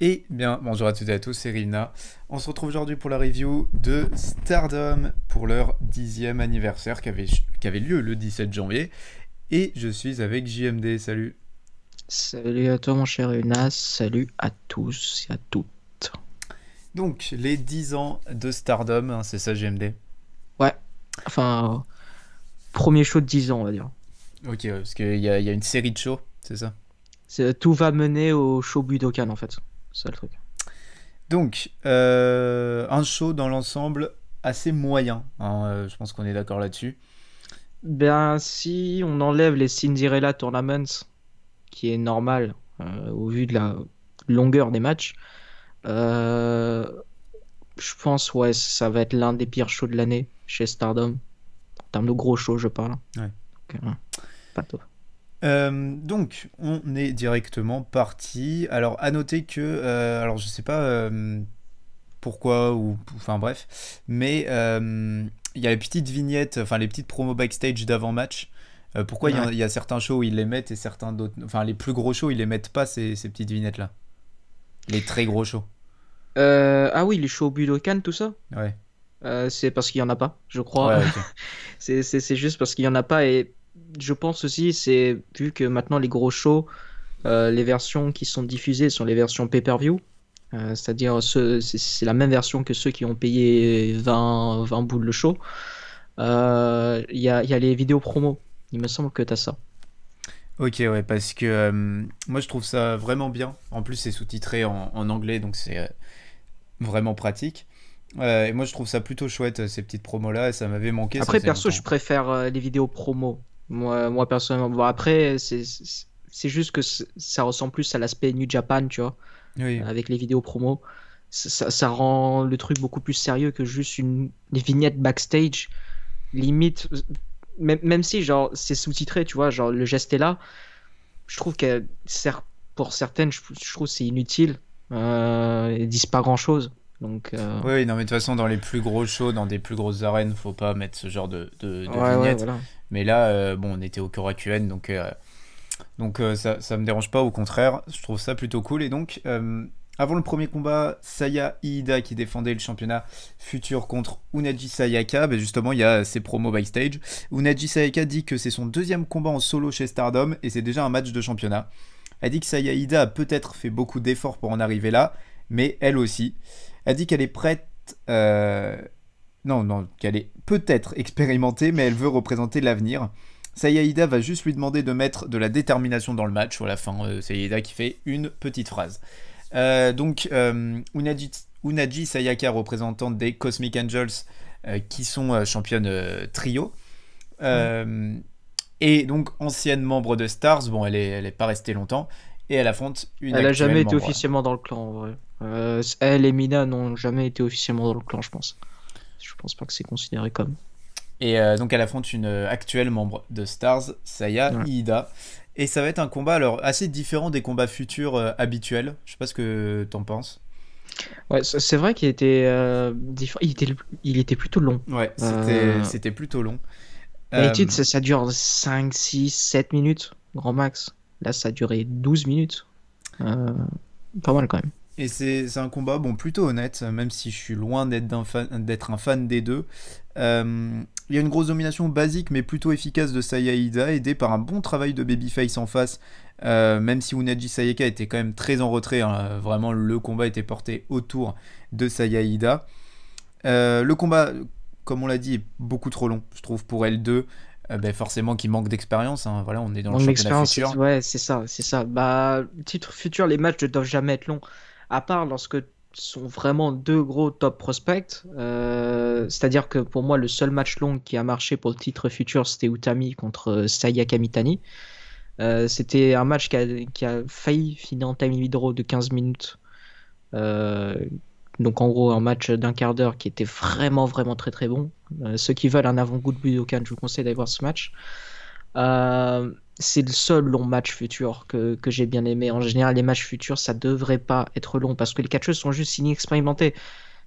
Et eh bien, bonjour à toutes et à tous, c'est Rina. On se retrouve aujourd'hui pour la review de Stardom pour leur dixième anniversaire qui avait, lieu le 17 janvier. Et je suis avec JMD, salut. Salut à toi mon cher Rina, salut à tous et à toutes. Donc, les 10 ans de Stardom, hein, c'est ça JMD Ouais, enfin, premier show de dix ans on va dire. Ok, parce qu'il y, y a une série de shows, c'est ça tout va mener au show Budokan en fait le truc. Donc, euh, un show dans l'ensemble assez moyen. Hein, euh, je pense qu'on est d'accord là-dessus. Ben, si on enlève les Cinderella Tournaments, qui est normal euh, au vu de la longueur des matchs, je pense, ouais, ça va être l'un des pires shows de l'année chez Stardom. En termes de gros shows, je parle. Ouais. pas euh, donc, on est directement parti. Alors, à noter que, euh, alors je sais pas euh, pourquoi ou, enfin bref, mais il y a les petites vignettes, enfin les petites promos backstage d'avant match. pourquoi il y, a certains shows où ils les mettent et certains d'autres, enfin les plus gros shows ils les mettent pas ces, petites vignettes là. Les très gros shows. ah oui, les shows Budokan, tout ça. Ouais. c'est parce qu'il y en a pas, je crois. Ouais, c'est juste parce qu'il y en a pas et je pense aussi, c'est vu que maintenant les gros shows, euh, les versions qui sont diffusées sont les versions pay-per-view. Euh, c'est-à-dire, c'est la même version que ceux qui ont payé 20, 20 boules le show. Euh, il y, a, y, a les vidéos promo. Il me semble que tu as ça. Ok, ouais, parce que moi je trouve ça vraiment bien. En plus, c'est sous-titré en, anglais, donc c'est vraiment pratique. et moi, je trouve ça plutôt chouette, ces petites promos-là. et Ça m'avait manqué. Après, perso, je préfère les vidéos promos moi, moi personnellement, après, c'est juste que ça ressemble plus à l'aspect New Japan, tu vois, avec les vidéos promo. Ça, rend le truc beaucoup plus sérieux que juste une, vignettes backstage. Limite, même, si genre c'est sous-titré, tu vois, genre le geste est là. Je trouve que pour certaines, je, trouve trouve c'est inutile. Euh, ils disent pas grand-chose. Donc, euh, Oui, non, mais de toute façon, dans les plus gros shows, dans des plus grosses arènes, faut pas mettre ce genre de, de, vignettes. voilà. Mais là, euh, bon, on était au Korakuen, donc, euh, donc euh, ça, ça me dérange pas, au contraire, je trouve ça plutôt cool. Et donc, avant le premier combat, Saya Iida qui défendait le championnat futur contre Unaji Sayaka, ben, justement il y a ses promos backstage. Unaji Sayaka dit que c'est son deuxième combat en solo chez Stardom et c'est déjà un match de championnat. Elle dit que Saya Iida a peut-être fait beaucoup d'efforts pour en arriver là, mais elle aussi. Elle dit qu'elle est prête, non, non, qu'elle est peut-être expérimentée, mais elle veut représenter l'avenir. Sayahida va juste lui demander de mettre de la détermination dans le match. Voilà, la fin, euh, qui fait une petite phrase. Euh, donc, euh, Unaji, Sayaka, représentante des Cosmic Angels, qui sont championnes trio. Et donc, ancienne membre de Stars. Bon, elle n'est elle est pas restée longtemps. Et elle affronte une. Elle n'a jamais été officiellement dans le clan, en vrai. elle et Mina n'ont jamais été officiellement dans le clan, je pense. Je pense pas que c'est considéré comme. Et euh, donc elle affronte une euh, actuelle membre de Stars, Saya Iida. Et ça va être un combat alors assez différent des combats futurs euh, habituels. Je sais pas ce que t'en penses. Ouais, c'est vrai qu'il était, il était, il était plutôt long. Ouais, c'était plutôt long. ça, ça, dure 5, 6, 7 minutes, grand max. Là, ça a duré 12 minutes. pas mal quand même. Et c'est un combat, bon, plutôt honnête, même si je suis loin d'être un, un, fan des deux. Euh, il y a une grosse domination basique, mais plutôt efficace de Sayahida aidée par un bon travail de Babyface en face, euh, même si Unagi Sayaka était quand même très en retrait. Hein, vraiment, le combat était porté autour de Sayaida. Euh, le combat, comme on l'a dit, est beaucoup trop long, je trouve, pour L2. Ben, forcément qui manque d'expérience. Hein, voilà, on est dans le Ouais, c'est ça, c'est ça. Bah, titre futur, les matchs ne doivent jamais être longs à part lorsque sont vraiment deux gros top prospects. Euh, c'est-à-dire que pour moi, le seul match long qui a marché pour le titre futur, c'était Utami contre euh, Saya Kamitani. Euh, c'était un match qui a, qui a, failli finir en time de 15 minutes. donc en gros, un match d'un quart d'heure qui était vraiment, vraiment très très bon. ceux qui veulent un avant-goût de Budokan, je vous conseille d'aller voir ce match c'est le seul long match futur que, j'ai bien aimé. En général, les matchs futurs, ça devrait pas être long parce que les catcheurs sont juste inexpérimentés.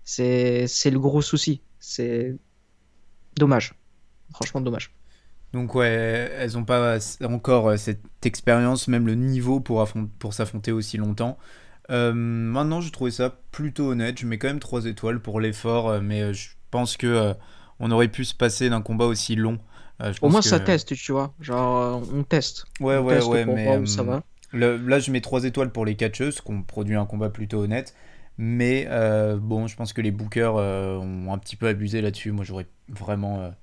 C'est le gros souci. C'est dommage. Franchement, dommage. Donc, ouais, elles n'ont pas encore euh, cette expérience, même le niveau pour, pour s'affronter aussi longtemps. Euh, maintenant, je trouvé ça plutôt honnête. Je mets quand même 3 étoiles pour l'effort, euh, mais je pense que on aurait pu se passer d'un combat aussi long ah, au moins ça teste, tu vois. Genre, euh, on teste. Ouais, ouais, ouais, mais. Euh, ça va. là, je mets 3 étoiles pour les catcheuses, qu'on produit un combat plutôt honnête. Mais euh, bon, je pense que les bookers ont un petit peu abusé là-dessus. Moi, j'aurais vraiment,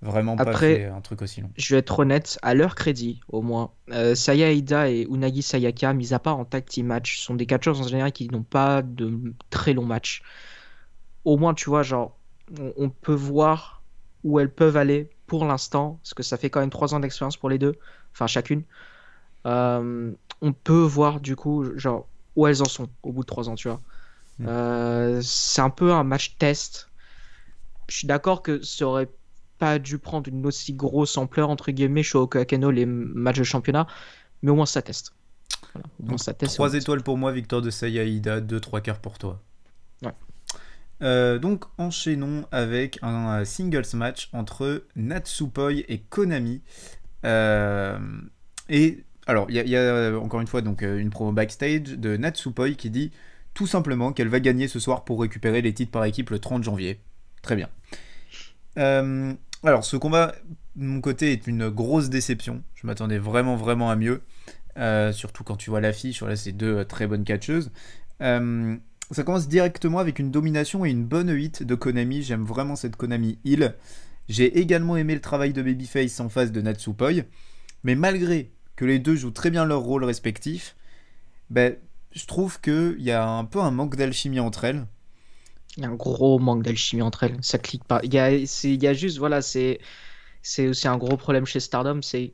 vraiment pas fait un truc aussi long. Je vais être honnête, à leur crédit, au moins, Saya Aida et Unagi Sayaka, mis à part en tag team match, sont des catcheurs en général qui n'ont pas de très long match. Au moins, tu vois, genre, on peut voir où elles peuvent aller pour l'instant, parce que ça fait quand même 3 ans d'expérience pour les deux, enfin chacune, euh, on peut voir du coup genre où elles en sont au bout de 3 ans, tu vois. Mm. Euh, c'est un peu un match test. Je suis d'accord que ça aurait pas dû prendre une aussi grosse ampleur entre guillemets chez Okakeno les matchs de championnat, mais au moins ça teste. Voilà, 3 étoiles pour moi, Victor de Sayahida, 2 3 quarts pour toi. Ouais. Euh, donc enchaînons avec un, singles match entre Natsupoi et Konami. Euh, et alors, il y, a encore une fois donc euh, une promo backstage de Natsupoi qui dit tout simplement qu'elle va gagner ce soir pour récupérer les titres par équipe le 30 janvier. Très bien. alors, ce combat, de mon côté, est une grosse déception. Je m'attendais vraiment, vraiment à mieux. surtout quand tu vois l'affiche, là, c'est deux très bonnes catcheuses ça commence directement avec une domination et une bonne hit de Konami. J'aime vraiment cette Konami Hill. J'ai également aimé le travail de Babyface en face de Natsupoi. Mais malgré que les deux jouent très bien leur rôle respectif, ben, je trouve qu'il y a un peu un manque d'alchimie entre elles. Il y a un gros manque d'alchimie entre elles. Ça clique pas. Il y a, juste, voilà, c'est aussi un gros problème chez Stardom. C'est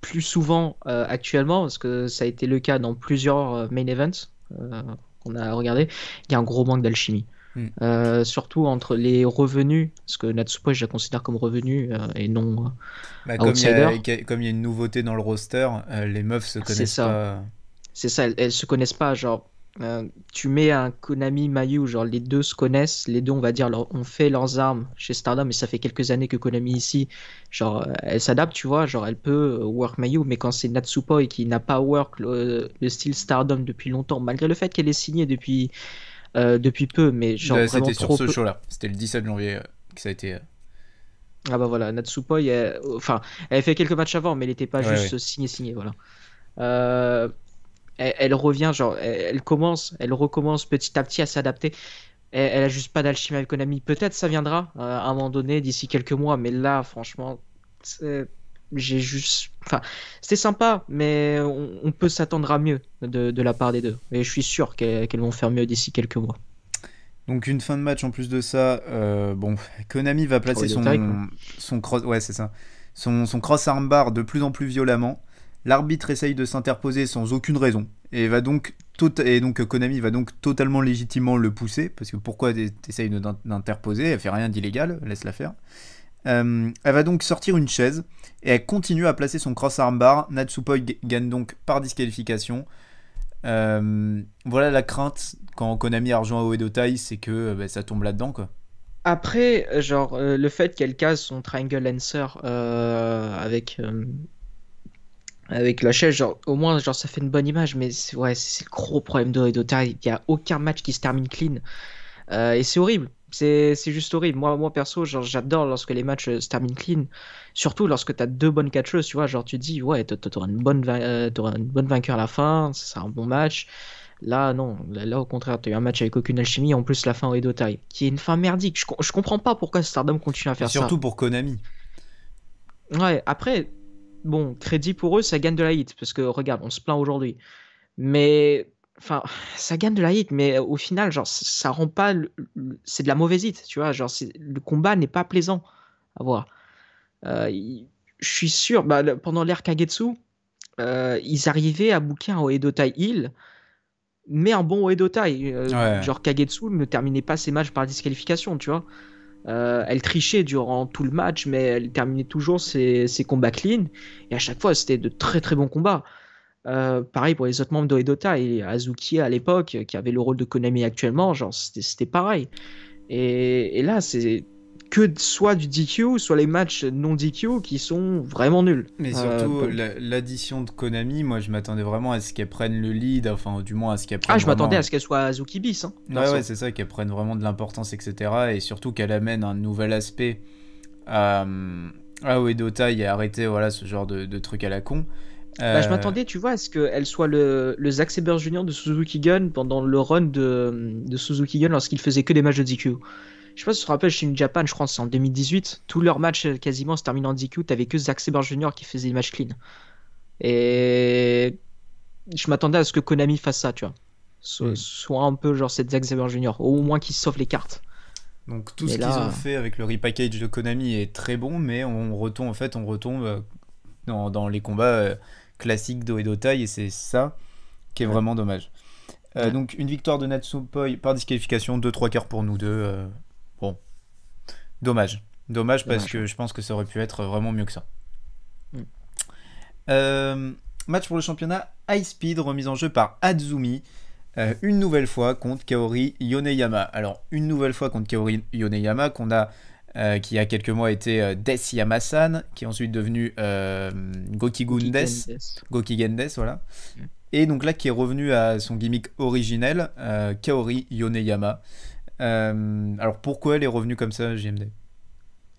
plus souvent euh, actuellement, parce que ça a été le cas dans plusieurs euh, main events. Euh, on a regardé, il y a un gros manque d'alchimie. Hmm. Euh, surtout entre les revenus, ce que Natsupo, je la considère comme revenu euh, et non euh, bah, comme, il y a, une nouveauté dans le roster, les meufs se connaissent pas. C'est ça, elles, elles, se connaissent pas. Genre, euh, tu mets un Konami Mayu, genre les deux se connaissent, les deux on va dire on fait leurs armes chez Stardom, et ça fait quelques années que Konami ici, genre euh, elle s'adapte, tu vois, genre elle peut euh, work Mayu, mais quand c'est Natsupoi qui n'a pas work le, style Stardom depuis longtemps, malgré le fait qu'elle est signée depuis, depuis peu, mais genre C'était sur ce show là, c'était le 17 janvier que ça a été. Ah bah voilà, Natsupoi, elle... enfin, elle fait quelques matchs avant, mais elle n'était pas juste signée signée, voilà. Euh, elle, revient, genre, elle, commence, elle recommence petit à petit à s'adapter. Elle, elle, a juste pas d'alchimie avec Konami. Peut-être ça viendra euh, à un moment donné, d'ici quelques mois, mais là, franchement, j'ai juste. Enfin, c'était sympa, mais on, peut s'attendre à mieux de, la part des deux. Et je suis sûr qu'elles vont faire mieux d'ici quelques mois. Donc une fin de match en plus de ça, euh, bon, Konami va placer son, son cross, ouais c'est ça, son, son cross armbar de plus en plus violemment. L'arbitre essaye de s'interposer sans aucune raison et va donc et donc euh, Konami va donc totalement légitimement le pousser parce que pourquoi essaye d'interposer Elle fait rien d'illégal, laisse-la faire. Euh, elle va donc sortir une chaise et elle continue à placer son cross armbar. Natsupoi gagne donc par disqualification. Euh, voilà la crainte quand Konami argent à taille c'est que bah, ça tombe là-dedans quoi. Après, genre le fait qu'elle case son triangle lancer avec avec la chaise, genre, au moins genre, ça fait une bonne image, mais c'est, ouais, c'est le gros problème de taille Il n'y a aucun match qui se termine clean. Euh, et c'est horrible. C'est, juste horrible. Moi, moi perso, genre, j'adore lorsque les matchs euh, se terminent clean. Surtout lorsque tu as deux bonnes catcheuses, tu vois. Genre, tu dis, ouais, t'auras une, bonne euh, une bonne vainqueur à la fin, ça sera un bon match. Là, non. Là, au contraire, tu as eu un match avec aucune alchimie. En plus, la fin au Edotai, qui est une fin merdique. Je, je comprends pas pourquoi Stardom continue à faire ça. Surtout pour Konami. Ouais, après, bon, crédit pour eux, ça gagne de la hit, parce que regarde, on se plaint aujourd'hui. Mais, enfin, ça gagne de la hit, mais euh, au final, genre, ça rend pas. C'est de la mauvaise hit, tu vois. Genre, le combat n'est pas plaisant à voir. Euh, je suis sûr, bah, pendant l'ère Kagetsu, euh, ils arrivaient à bouquer un Oedotai Hill, mais un bon Oedotai. Genre, Kagetsu ne terminait pas ses matchs par disqualification, tu vois. Euh, elle trichait durant tout le match, mais elle terminait toujours ses, combats clean. Et à chaque fois, c'était de très très bons combats. Euh, pareil pour les autres membres d'Oedota et Azuki à l'époque, qui avait le rôle de Konami actuellement, genre c'était pareil. et là, c'est que soit du DQ, soit les matchs non DQ qui sont vraiment nuls. Mais euh, surtout, l'addition de Konami, moi je m'attendais vraiment à ce qu'elle prenne le lead, enfin du moins à ce qu'elle prenne. Ah, je m'attendais à ce qu'elle soit Azukibis. Hein, ouais, c'est ça, qu'elle prenne vraiment de l'importance, etc. Et surtout qu'elle amène un nouvel aspect à. Ah oui, il a arrêté voilà, ce genre de, truc à la con. Bah, je euh, m'attendais, tu vois, à ce qu'elle soit le, le Zack Saber Jr. de Suzuki Gun pendant le run de, de Suzuki Gun lorsqu'il faisait que des matchs de DQ. Je sais pas si tu te rappelles, chez une Japan, je crois, c'est en 2018, tous leurs matchs euh, quasiment se terminent en DQ. T'avais que Zack Sabre Jr. qui faisait des matchs clean. Et je m'attendais à ce que Konami fasse ça, tu vois. Hmm. Soit un peu genre cette Zack Sabre Jr. Au moins qu'ils sauve les cartes. Donc tout ce qu'ils ont fait avec le repackage de Konami est très bon, mais on retombe en fait, on retombe euh, dans, les combats euh, classiques do et taille et c'est ça qui est vraiment dommage. donc une victoire de Natsupoi par disqualification, 2-3 quarts pour nous deux. Dommage. Dommage parce que je pense que ça aurait pu être vraiment mieux que ça. Mm. Euh, match pour le championnat High Speed remise en jeu par Azumi. Euh, une nouvelle fois contre Kaori Yoneyama. Alors, une nouvelle fois contre Kaori Yoneyama, qu'on a, euh, qui il y a quelques mois été Des Yamasan, qui est ensuite devenu Gokigundes, Gokigendes, voilà. Mm. Et donc là, qui est revenu à son gimmick originel, Kaori Yoneyama. Euh, alors pourquoi elle est revenue comme ça, JMD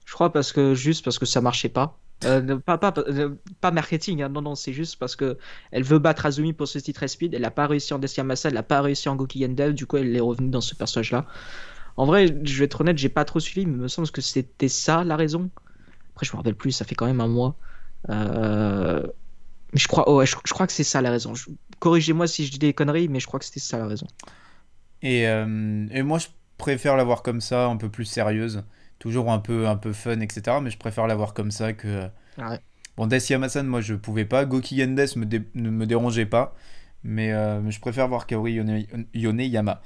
Je crois parce que juste parce que ça marchait pas. Euh, euh, pas, marketing, hein. non, non, c'est juste parce que elle veut battre Azumi pour ce titre speed, elle n'a pas réussi en Massa, elle n'a pas réussi en Goki Gendel du coup elle est revenue dans ce personnage-là. En vrai, je vais être honnête, j'ai pas trop suivi, mais il me semble que c'était ça la raison. Après, je me rappelle plus, ça fait quand même un mois. Je crois, je, crois que c'est ça la raison. Corrigez-moi si je dis des conneries, mais je crois que c'était ça la raison. Et, et moi, je préfère l'avoir comme ça, un peu plus sérieuse, toujours un peu, un peu fun, etc. Mais je préfère l'avoir comme ça que. Ah bon, Desi Yamasan, moi je pouvais pas. Goki Yendes ne me dérangeait pas. Euh, mais, je préfère voir Kaori Yone, Yama.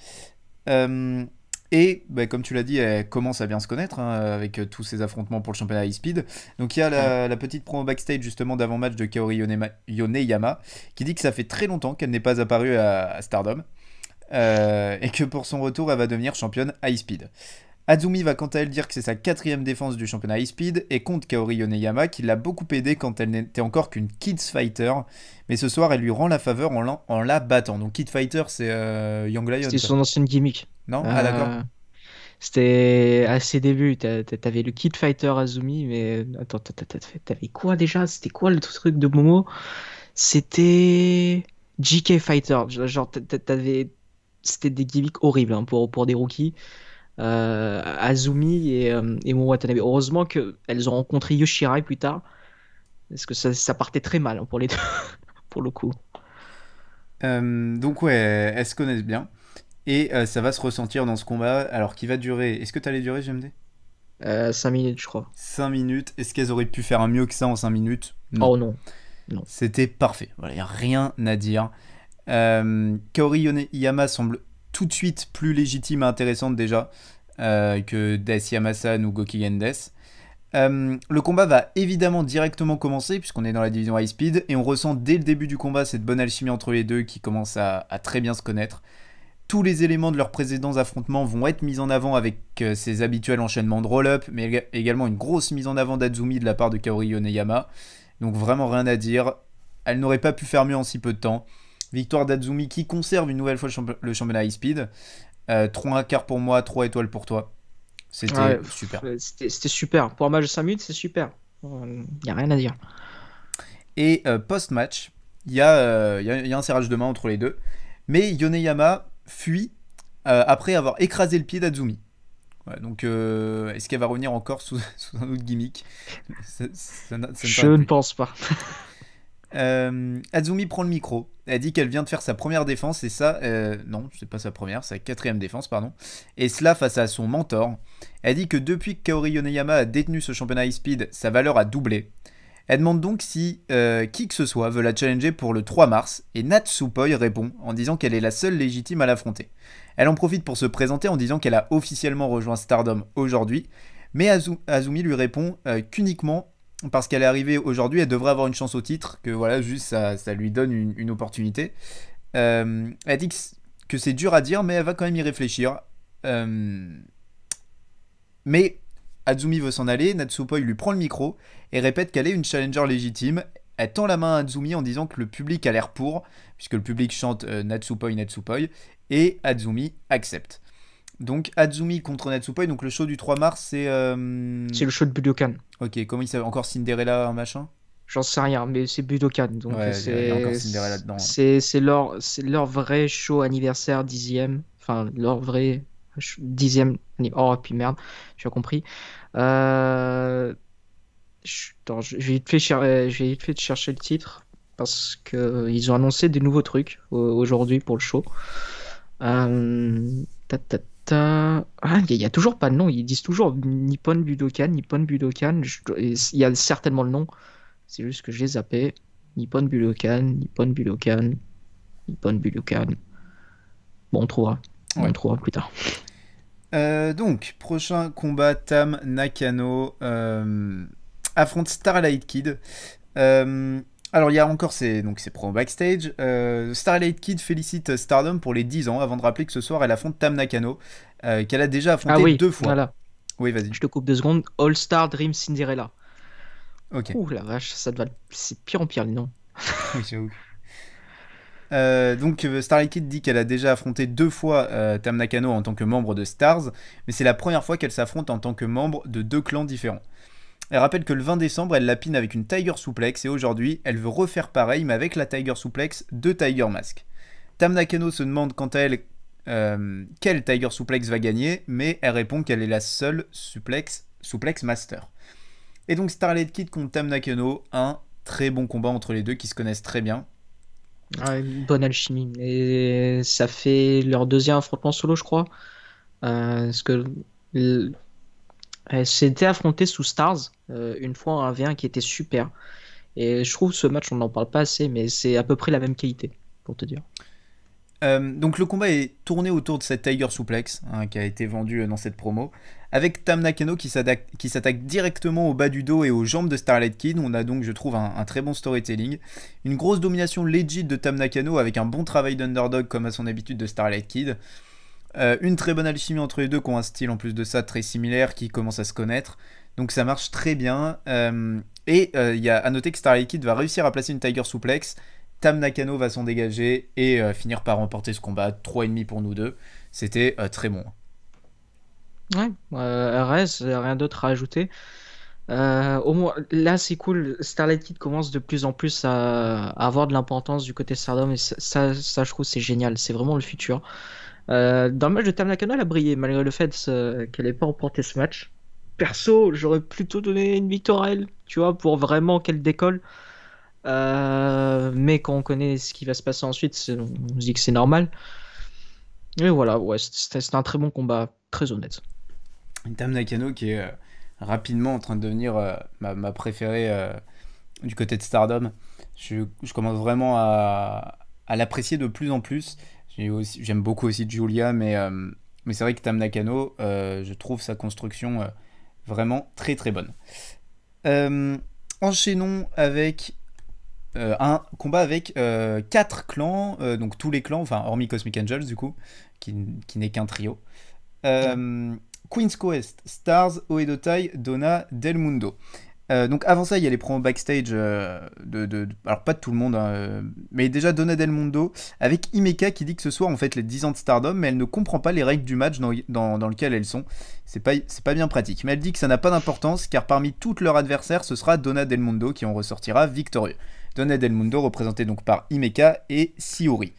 Euh, et bah, comme tu l'as dit, elle commence à bien se connaître hein, avec euh, tous ces affrontements pour le championnat High Speed. Donc il y a la, petite promo backstage justement d'avant-match de Kaori Yoneyama qui dit que ça fait très longtemps qu'elle n'est pas apparue à Stardom. Euh, et que pour son retour, elle va devenir championne high speed. Azumi va quant à elle dire que c'est sa quatrième défense du championnat High Speed et compte Kaori Yoneyama qui l'a beaucoup aidé quand elle n'était encore qu'une Kids Fighter. Mais ce soir, elle lui rend la faveur en la, en la battant. Donc Kid's Fighter, c'est euh, Young Lion. C'était son ancienne gimmick. Non Ah d'accord. Euh, c'était à ses débuts, t'avais le Kid Fighter Azumi, mais attends, t'avais quoi déjà C'était quoi le truc de Momo C'était... JK Fighter, genre t'avais c'était des gimmicks horribles hein, pour, pour des rookies. Euh, Azumi et, euh, et Watanabe. Heureusement qu'elles ont rencontré Yoshirai plus tard, parce que ça, partait très mal hein, pour les deux, pour le coup. Euh, donc ouais, elles se connaissent bien. Et euh, ça va se ressentir dans ce combat, alors qui va durer... Est-ce que tu allais durer GMD 5 minutes, je crois. 5 minutes. Est-ce qu'elles auraient pu faire un mieux que ça en 5 minutes non. Oh non. non. C'était parfait. Il a rien à dire. Euh, Kaori Yama semble tout de suite plus légitime et intéressante déjà euh, que Death Yamasan ou Gokigen Endes. Euh, le combat va évidemment directement commencer puisqu'on est dans la division high speed et on ressent dès le début du combat cette bonne alchimie entre les deux qui commence à, très bien se connaître. Tous les éléments de leurs précédents affrontements vont être mis en avant avec euh, ces ses habituels enchaînements de roll-up, mais également une grosse mise en avant d'Azumi de la part de Kaori Yoneyama. Donc vraiment rien à dire. Elle n'aurait pas pu faire mieux en si peu de temps. Victoire d'Azumi qui conserve une nouvelle fois le, championnat High Speed. Euh, 3 quarts pour moi, 3 étoiles pour toi. C'était super. C'était super. Pour un match de 5 minutes, c'est super. Il euh, n'y a rien à dire. Et euh, post-match, il euh, y, a, un serrage de main entre les deux. Mais Yoneyama fuit après avoir écrasé le pied d'Azumi. donc, est-ce qu'elle va revenir encore sous, un autre gimmick Je ne pense pas. Euh, Azumi prend le micro. Elle dit qu'elle vient de faire sa première défense et ça, euh, non, c'est pas sa première, sa quatrième défense, pardon. Et cela face à son mentor. Elle dit que depuis que Kaori Yoneyama a détenu ce championnat High Speed, sa valeur a doublé. Elle demande donc si euh, qui que ce soit veut la challenger pour le 3 mars et Natsupoi répond en disant qu'elle est la seule légitime à l'affronter. Elle en profite pour se présenter en disant qu'elle a officiellement rejoint Stardom aujourd'hui, mais Azumi lui répond qu'uniquement parce qu'elle est arrivée aujourd'hui, elle devrait avoir une chance au titre, que voilà, juste ça, lui donne une, opportunité. Euh, elle dit que c'est dur à dire, mais elle va quand même y réfléchir. Euh, mais Azumi veut s'en aller, Natsupoi lui prend le micro et répète qu'elle est une challenger légitime. Elle tend la main à Azumi en disant que le public a l'air pour, puisque le public chante Natsupoi, euh, Natsupoi, et Azumi accepte. Donc Azumi contre Natsupoi, donc le show du 3 mars, c'est... Euh, c'est le show de Budokan. Ok, comment il s'appelle Encore Cinderella, un machin J'en sais rien, mais c'est Budokan. Donc ouais, c'est... Hein. C'est, leur, c'est leur vrai show anniversaire dixième. Enfin, leur vrai dixième... Oh, puis merde, j'ai compris. Euh, j'ai je vais vite fait, j'ai fait chercher le titre parce qu'ils euh, ont annoncé des nouveaux trucs aujourd'hui pour le show. Euh, ah, il n'y a, toujours pas de nom. Ils disent toujours Nippon Budokan, Nippon Budokan. Il y a certainement le nom. C'est juste que je les zappé. Nippon Budokan, Nippon Budokan, Nippon Budokan. Bon, on trouvera. On trouvera plus tard. Euh, donc, prochain combat Tam Nakano euh, affronte Starlight Kid. Euh, alors, il y a encore ces, donc, en backstage. Euh, Starlight Kid félicite Stardom pour les 10 ans avant de rappeler que ce soir, elle affronte Tam Nakano, euh, qu'elle a déjà affronté ah deux fois. Voilà. Oui, vas-y. Je te coupe deux secondes. All Star Dream Cinderella. Ok. Ouh la vache, ça c'est pire en pire les noms. oui, ouf. Euh, donc Starlight Kid dit qu'elle a déjà affronté deux fois Tam Nakano en tant que membre de Stars, mais c'est la première fois qu'elle s'affronte en tant que membre de deux clans différents. Elle rappelle que le 20 décembre, elle l'apine avec une Tiger Souplex et aujourd'hui, elle veut refaire pareil mais avec la Tiger Souplex de Tiger Mask. Tam se demande quant à elle quel euh, quelle Tiger Souplex va gagner, mais elle répond qu'elle est la seule souplex, souplex master. Et donc Starlet Kid contre Tam Nakano, un très bon combat entre les deux qui se connaissent très bien. Ah, bonne alchimie. Et ça fait leur deuxième affrontement solo, je crois. Euh, parce que elle euh, s'était affrontée sous Stars euh, une fois en 1v1 qui était super. Et je trouve ce match, on n'en parle pas assez, mais c'est à peu près la même qualité, pour te dire. Euh, donc le combat est tourné autour de cette Tiger Suplex hein, qui a été vendu dans cette promo, avec Tam Nakano qui s'attaque directement au bas du dos et aux jambes de Starlight Kid. On a donc, je trouve, un, un, très bon storytelling. Une grosse domination legit de Tam Nakano avec un bon travail d'underdog comme à son habitude de Starlight Kid. Euh, une très bonne alchimie entre les deux, qui ont un style en plus de ça très similaire, qui commence à se connaître. Donc ça marche très bien. Euh, et euh, il y a à noter que Starlight Kid va réussir à placer une Tiger Suplex. Tam Nakano va s'en dégager et finir par remporter ce combat. 3,5 pour nous deux. C'était très bon. Ouais, RS, rien d'autre à ajouter. au moins, là, c'est cool. Starlight Kid commence de plus en plus à, avoir de l'importance du côté Stardom et ça je trouve, c'est génial. C'est vraiment le futur. Euh, dans le match de Tam Nakano, elle a brillé, malgré le fait euh, qu'elle n'ait pas remporté ce match. Perso, j'aurais plutôt donné une victoire à elle, tu vois, pour vraiment qu'elle décolle. Euh, mais quand on connaît ce qui va se passer ensuite, on se dit que c'est normal. Et voilà, ouais, c'était un très bon combat, très honnête. Tam Nakano qui est rapidement en train de devenir ma, préférée du côté de Stardom. Je, commence vraiment à l'apprécier de plus en plus. J'aime beaucoup aussi Julia, mais, euh, mais c'est vrai que Tam Nakano, euh, je trouve sa construction euh, vraiment très très bonne. enchaînons avec un combat avec quatre clans, donc tous les clans, enfin hormis Cosmic Angels du coup, qui, qui n'est qu'un trio. Queen's Quest, Stars, Oedotai, Donna, Del Mundo. Euh, donc avant ça, il y a les promos backstage euh, de, alors pas de tout le monde, hein, euh, mais déjà Donna Del Mundo avec Imeka qui dit que ce soir en fait les 10 ans de Stardom, mais elle ne comprend pas les règles du match dans, lequel elles sont. C'est pas pas bien pratique, mais elle dit que ça n'a pas d'importance car parmi toutes leurs adversaires, ce sera Donna Del Mundo qui en ressortira victorieux. Donna Del Mundo représentée donc par Imeka et Siori.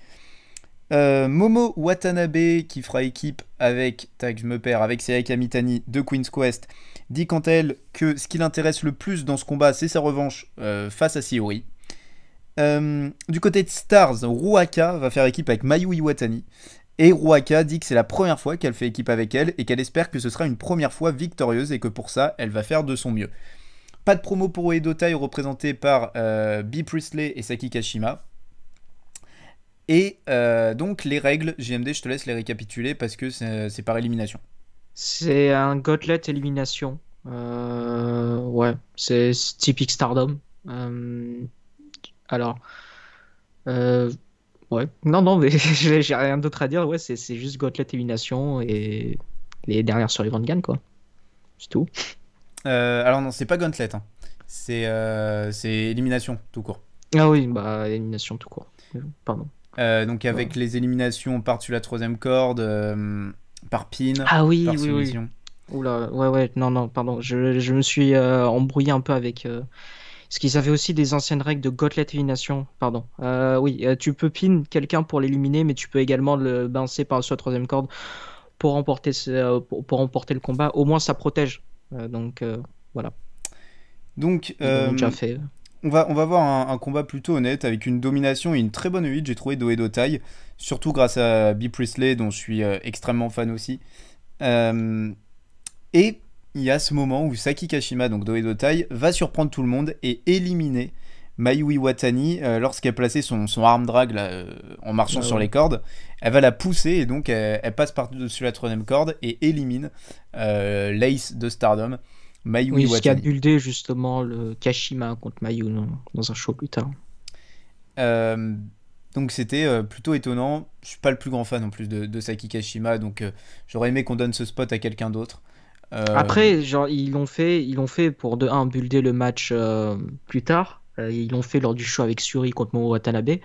Euh, Momo Watanabe qui fera équipe avec, tac, je me perds, avec Mitani de Queen's Quest, dit quant à elle que ce qui l'intéresse le plus dans ce combat, c'est sa revanche euh, face à Siori. Euh, du côté de Stars, Ruaka va faire équipe avec Mayu Iwatani. Et Ruaka dit que c'est la première fois qu'elle fait équipe avec elle et qu'elle espère que ce sera une première fois victorieuse et que pour ça, elle va faire de son mieux. Pas de promo pour Edo représenté par Bee B. Priestley et Saki Kashima. Et euh, donc les règles, GMD, je te laisse les récapituler parce que c'est euh, par élimination. C'est un gauntlet élimination. Euh, ouais, c'est typique Stardom. alors, ouais, non, non, mais j'ai rien d'autre à dire. Ouais, c'est juste gauntlet élimination et les dernières survivantes gagnent, quoi. C'est tout. alors, non, c'est pas gauntlet. Hein. C'est élimination tout court. Ah oui, bah élimination tout court. Pardon. Euh, donc avec les éliminations par-dessus la troisième corde, euh, par pin, ah oui, par oui, Oui. Oula, ouais, ouais, non, non, pardon, je, je me suis euh, embrouillé un peu avec. Parce qu'ils avaient aussi des anciennes règles de gauntlet élimination, pardon. oui, tu peux pin quelqu'un pour l'éliminer, mais tu peux également le bancer par-dessus la troisième corde pour remporter, pour remporter le combat. Au moins, ça protège. donc, voilà. Donc, déjà fait. On va, on va voir un, combat plutôt honnête avec une domination et une très bonne 8, j'ai trouvé Doedotai, Tai, surtout grâce à B. Priestley dont je suis euh, extrêmement fan aussi. Euh, et il y a ce moment où Saki Kashima, donc Doedotai, Tai, va surprendre tout le monde et éliminer Mayu Watani. Euh, lorsqu'elle plaçait son, son arm drag en marchant ah sur les cordes. Elle va la pousser et donc elle, elle passe par-dessus la troisième corde et élimine Lace de Stardom. Mayu qui a buildé justement le Kashima contre Mayu dans un show plus tard. Euh, donc c'était euh, plutôt étonnant. Je suis pas le plus grand fan en plus de, Saki Kashima, donc euh, j'aurais aimé qu'on donne ce spot à quelqu'un d'autre. Après, genre, ils l'ont fait, ils fait pour de 1 builder le match plus tard. ils l'ont fait lors du show avec Suri contre Momo Watanabe.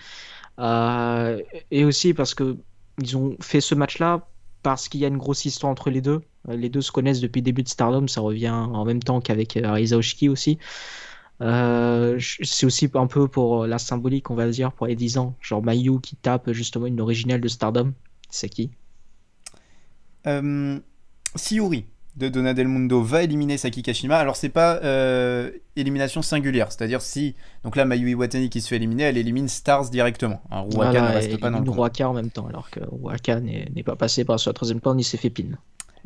et aussi parce que ils ont fait ce match-là parce qu'il y a une grosse histoire entre les deux euh, les deux se connaissent depuis le début de Stardom, ça revient en même temps qu'avec euh, Arisa Oshiki aussi. Euh, c'est aussi un peu pour la symbolique, on va dire, pour les 10 ans. Genre Mayu qui tape justement une originale de Stardom. C'est qui euh, Siuri de Dona Del Mundo va éliminer Saki Kashima. Alors c'est pas élimination singulière, c'est-à-dire si donc là Mayu Iwatani qui se fait éliminer, elle élimine Stars directement. Un hein, Ruaka reste pas dans le. Ruaka en même temps, alors que Ruaka n'est pas passé par sa troisième plan ni s'est fait pin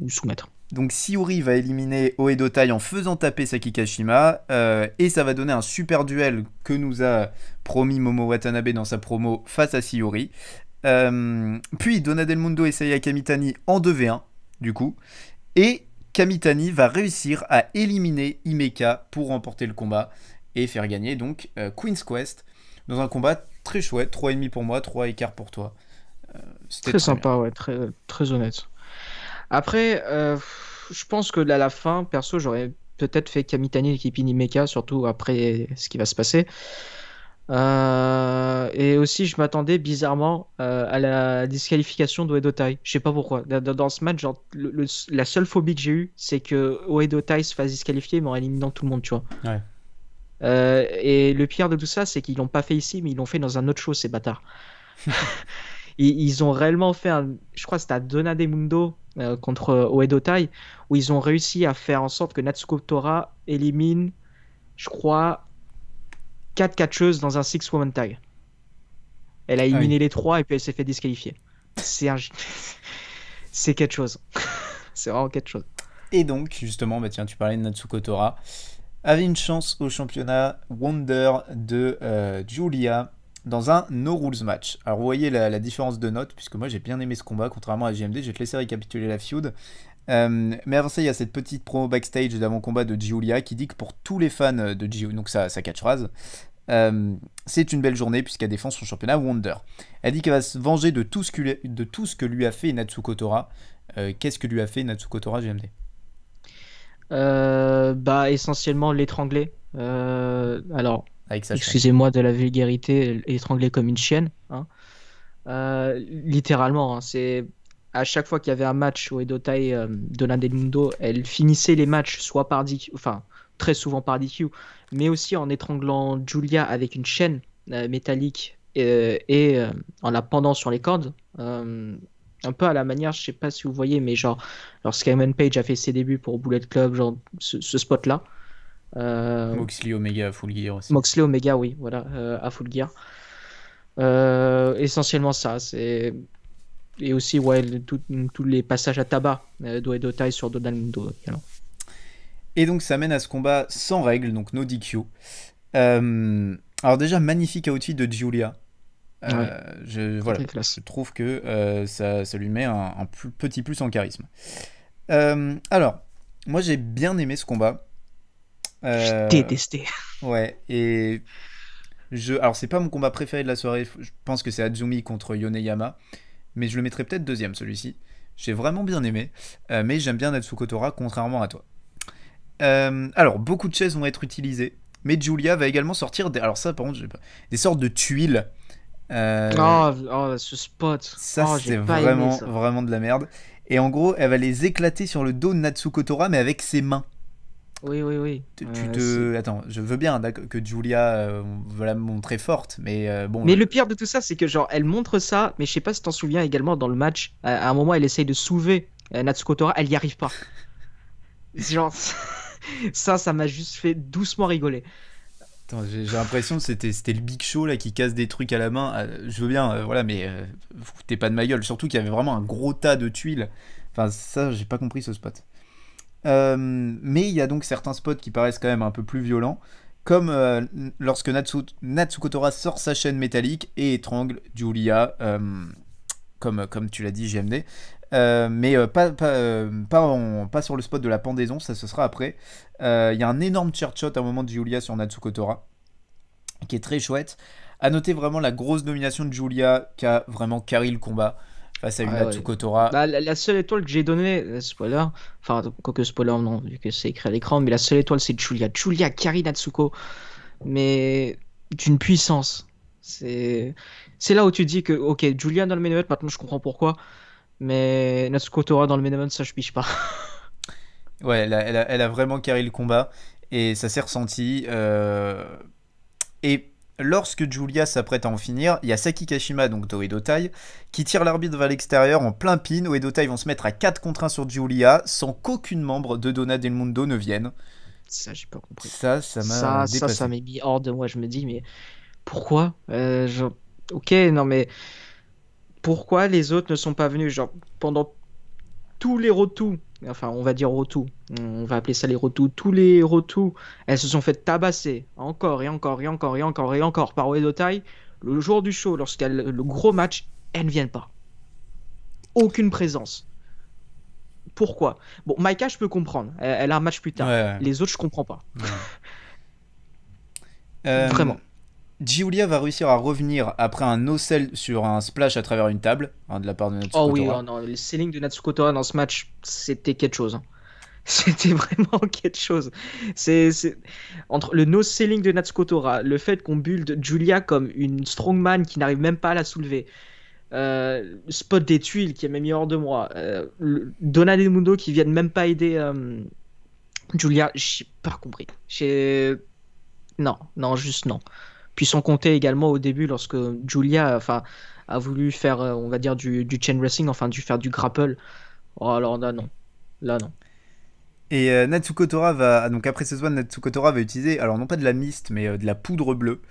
soumettre. Donc Siori va éliminer Oedo Tai en faisant taper Sakikashima euh, et ça va donner un super duel que nous a promis Momo Watanabe dans sa promo face à Siori. Euh, puis Donadel Del Mundo essaye Kamitani en 2v1 du coup et Kamitani va réussir à éliminer Imeka pour remporter le combat et faire gagner donc euh, Queen's Quest dans un combat très chouette, 3,5 pour moi, 3 écarts pour toi. très, sympa, ouais, très honnête. Après, euh, je pense que à la fin, perso, j'aurais peut-être fait Kamitani et Kipini surtout après ce qui va se passer. Euh, et aussi, je m'attendais bizarrement euh, à la disqualification d'Oedotai. Je sais pas pourquoi. Dans, ce match, la seule phobie que j'ai eue, c'est que Oedotai se fasse disqualifier, mais en éliminant tout le monde, tu vois. et le pire de tout ça, c'est qu'ils l'ont pas fait ici, mais ils l'ont fait dans un autre show, ces bâtards. ils, ont réellement fait un. Je crois que c'était à Dona Mundo, euh, contre Oedo Tai, où ils ont réussi à faire en sorte que Natsuko Tora élimine, je crois, 4 catcheuses dans un Six Woman Tag. Elle a ah éliminé les 3 et puis elle s'est fait disqualifier. C'est un... c'est quelque chose. c'est vraiment quelque chose. Et donc, justement, bah tiens, tu parlais de Natsuko Tora. Avait une chance au championnat Wonder de euh, Julia dans un no rules match. Alors vous voyez la, différence de notes, puisque moi j'ai bien aimé ce combat, contrairement à JMD, je vais te laisser récapituler la feud. Euh, mais avant ça, il y a cette petite promo backstage d'avant-combat de Giulia qui dit que pour tous les fans de Giulia, donc ça ça catchphrase, euh, c'est une belle journée puisqu'elle défend son championnat Wonder. Elle dit qu'elle va se venger de tout ce que, lui, de tout ce que lui a fait Natsuko Tora. Euh, qu'est-ce que lui a fait Natsuko Tora, GMD euh, Bah essentiellement l'étrangler. alors excusez-moi de la vulgarité, étranglée comme une chienne. Hein. Euh, littéralement, hein, c'est à chaque fois qu'il y avait un match où Edotai euh, Dona del Mundo, elle finissait les matchs soit par DQ, enfin très souvent par DQ, mais aussi en étranglant Julia avec une chaîne euh, métallique euh, et, en la pendant sur les cordes. un peu à la manière, je sais pas si vous voyez, mais genre lorsque Page a fait ses débuts pour Bullet Club, genre ce spot-là. Euh, Moxley Omega à Full Gear aussi. Moxley Omega, oui, voilà, euh, à Full Gear. Euh, essentiellement ça, c'est et aussi ouais, tous les passages à tabac euh, d'Oedo taille sur Mundo. également. Et donc ça mène à ce combat sans règles, donc no DQ. alors déjà, magnifique outfit de Giulia. je, trouve que ça, lui met un, petit plus en charisme. alors, moi j'ai bien aimé ce combat. Euh, je détesté. Ouais, et je, alors c'est pas mon combat préféré de la soirée, je pense que c'est Azumi contre Yoneyama, mais je le mettrais peut-être deuxième celui-ci. J'ai vraiment bien aimé, euh, mais j'aime bien Natsuko Tora contrairement à toi. Euh, alors beaucoup de chaises vont être utilisées, mais Julia va également sortir des, alors ça par contre, des sortes de tuiles. oh, oh, ce spot. Ça oh, c'est vraiment vraiment de la merde. Et en gros, elle va les éclater sur le dos de Natsuko Tora, mais avec ses mains. Oui, oui, oui. Tu, te... Attends, je veux bien que Julia euh, montre la montrer forte, mais euh, bon. Mais euh, le pire de tout ça, c'est que genre, elle montre ça, mais je sais pas si t'en souviens également dans le match, à un moment, elle essaye de soulever euh, Natsuko Tora, elle y arrive pas. genre, ça, ça m'a juste fait doucement rigoler. J'ai l'impression que c'était le Big Show là, qui casse des trucs à la main. Je veux bien, voilà, mais t'es pas de ma gueule. Surtout qu'il y avait vraiment un gros tas de tuiles. Enfin, ça, j'ai pas compris ce spot. Euh, mais il y a donc certains spots qui paraissent quand même un peu plus violents, comme euh, lorsque Natsuko Tora sort sa chaîne métallique et étrangle Julia, euh, comme, comme tu l'as dit, JMD. mais pas, pas, pas, sur le spot de la pendaison, ça ce sera après. Il y a un énorme chair shot à un moment de Julia sur Tora, qui est très chouette. À noter vraiment la grosse nomination de Julia, qui a vraiment carré le combat face à une Natsuko Tora. Bah, la, seule étoile que j'ai donnée, euh, spoiler, enfin, que spoiler, non, vu que c'est écrit à l'écran, mais la seule étoile, c'est Julia. Julia Kari Natsuko, mais d'une puissance. C'est là où tu dis que, ok, Julia dans le main maintenant je comprends pourquoi, mais Natsuko Tora dans le main ça je piche pas. ouais, elle a, vraiment carré le combat, et ça s'est ressenti. Euh, et lorsque Julia s'apprête à en finir, il y a Saki Kashima, donc d'Oedotai, qui tire l'arbitre vers l'extérieur en plein pin, où vont se mettre à 4 contre 1 sur Julia, sans qu'aucune membre de Dona Del Mundo ne vienne. Ça, j'ai pas compris. Ça, ça m'a Ça, ça m'est mis hors de moi, je me dis, mais pourquoi euh, Ok, non mais... Pourquoi les autres ne sont pas venus Genre, pendant tous les retours, enfin on va dire retours, on va appeler ça les retours. tous les retours, elles se sont faites tabasser encore et encore et encore et encore et encore par Oedotai. Le jour du show, lorsqu'elle le gros match, elles ne viennent pas. Aucune présence. Pourquoi Bon, Maika, je peux comprendre. Elle, a un match plus tard. Les autres, je comprends pas. Euh, Vraiment. Giulia va réussir à revenir après un no-sell sur un splash à travers une table hein, de la part de Natsuko Oh oui, oh le selling de Natsuko dans ce match, c'était quelque chose. Hein. C'était vraiment quelque chose. C'est entre le no selling de Natsuko Tora, le fait qu'on build Julia comme une strongman qui n'arrive même pas à la soulever, euh, spot des tuiles qui est même mis hors de moi, Donald euh, Donna Mundo qui viennent même pas aider Julia, euh, j'ai pas compris. J'ai non, non, juste non. Puis sans compter également au début, lorsque Julia enfin, a voulu faire, euh, on va dire, du, chain wrestling, enfin, du faire du grapple. Oh, alors là, non. Là, non. Et euh, Natsuko va. Ah, donc après ce soir Natsuko Tora va utiliser, alors non pas de la mist, mais euh, de la poudre bleue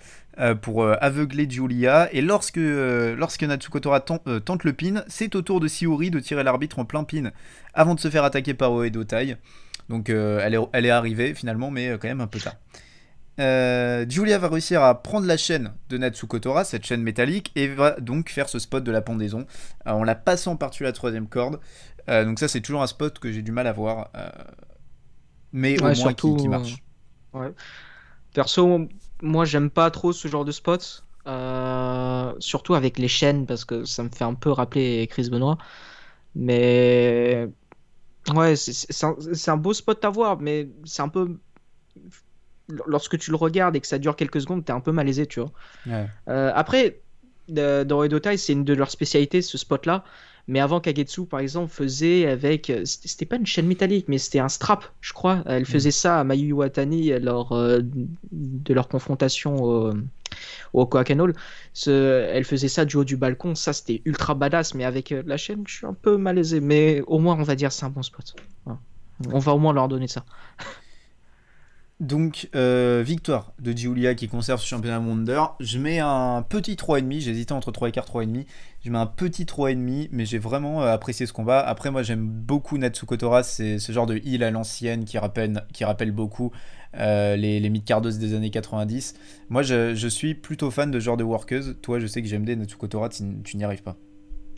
euh, pour aveugler Julia. Et lorsque, lorsque Natsuko Tora tente, le pin, c'est au tour de Siuri de tirer l'arbitre en plein pin avant de se faire attaquer par Oedo Tai. Donc elle, est, elle est arrivée finalement, mais quand même un peu tard. Julia euh, va réussir à prendre la chaîne de Natsu Kotora, cette chaîne métallique, et va donc faire ce spot de la pendaison euh, en la passant par-dessus la troisième corde. Euh, donc ça, c'est toujours un spot que j'ai du mal à voir, mais au moins surtout, qui, marche. Perso, moi, j'aime pas trop ce genre de spot, surtout avec les chaînes, parce que ça me fait un peu rappeler Chris Benoit. Mais ouais, c'est un beau spot à voir, mais c'est un peu lorsque tu le regardes et que ça dure quelques secondes, t'es un peu malaisé, tu vois. Euh, après, dans c'est une de leurs spécialités, ce spot-là. Mais avant, Kagetsu, par exemple, faisait avec. C'était pas une chaîne métallique, mais c'était un strap, je crois. Elle mm. faisait ça à Mayu Watani lors euh, de leur confrontation au, au Elle faisait ça du haut du balcon. Ça, c'était ultra badass. Mais avec euh, la chaîne, je suis un peu malaisé. Mais au moins, on va dire, c'est un bon spot. On va au moins leur donner ça. Donc, euh, victoire de Giulia qui conserve ce championnat Wonder. Je mets un petit 3,5. J'hésitais entre et et 3,5. Je mets un petit 3,5, mais j'ai vraiment euh, apprécié ce combat. Après, moi, j'aime beaucoup Natsuko Tora. C'est ce genre de heal à l'ancienne qui rappelle, qui rappelle beaucoup euh, les, les mid-cardos des années 90. Moi, je, suis plutôt fan de genre de workers. Toi, je sais que j'aime des Natsuko Tu, n'y arrives pas.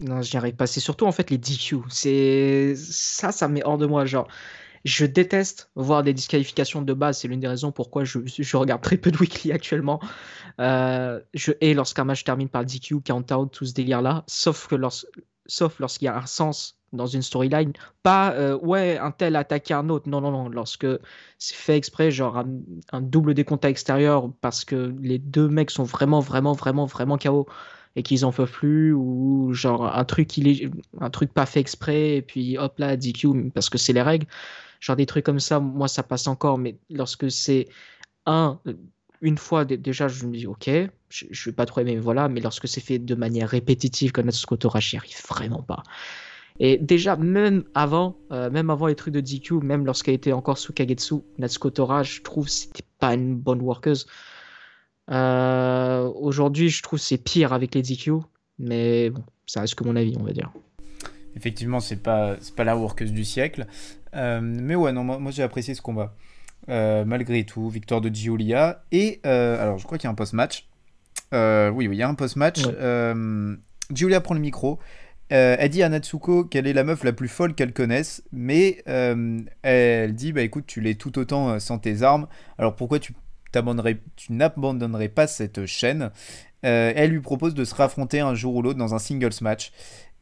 Non, j'y arrive pas. C'est surtout, en fait, les DQ. C'est... Ça, ça met hors de moi. Genre je déteste voir des disqualifications de base. C'est l'une des raisons pourquoi je, je, regarde très peu de weekly actuellement. Euh, je hais lorsqu'un match termine par DQ, count-out, tout ce délire-là. Sauf que lorsqu'il y a un sens dans une storyline. Pas, euh, ouais, un tel attaque un autre. Non, non, non. Lorsque c'est fait exprès, genre un, double décompte à extérieur parce que les deux mecs sont vraiment, vraiment, vraiment, vraiment KO et qu'ils en peuvent plus ou genre un truc, il est, un truc pas fait exprès et puis hop là, DQ parce que c'est les règles. Genre des trucs comme ça, moi, ça passe encore, mais lorsque c'est un, euh, une fois déjà, je me dis, ok, je ne vais pas trop aimer, mais voilà, mais lorsque c'est fait de manière répétitive comme Natsuko Torashi, j'y arrive vraiment pas. Et déjà, même avant, euh, même avant les trucs de DQ, même lorsqu'elle était encore sous Kagetsu, Natsuko Tora, je trouve c'était pas une bonne workeuse. Euh, aujourd'hui, je trouve c'est pire avec les DQ, mais bon, ça reste que mon avis, on va dire effectivement, c'est pas, pas la workeuse du siècle. Euh, mais ouais, non, moi, j'ai apprécié ce combat. Euh, malgré tout, victoire de Giulia. Et euh, alors, je crois qu'il y a un post-match. oui, oui, il y a un post-match. Giulia prend le micro. elle dit à Natsuko qu'elle est la meuf la plus folle qu'elle connaisse, mais elle dit Bah écoute, tu l'es tout autant sans tes armes, alors pourquoi tu tu n'abandonnerais pas cette chaîne Elle lui propose de se raffronter un jour ou l'autre dans un singles match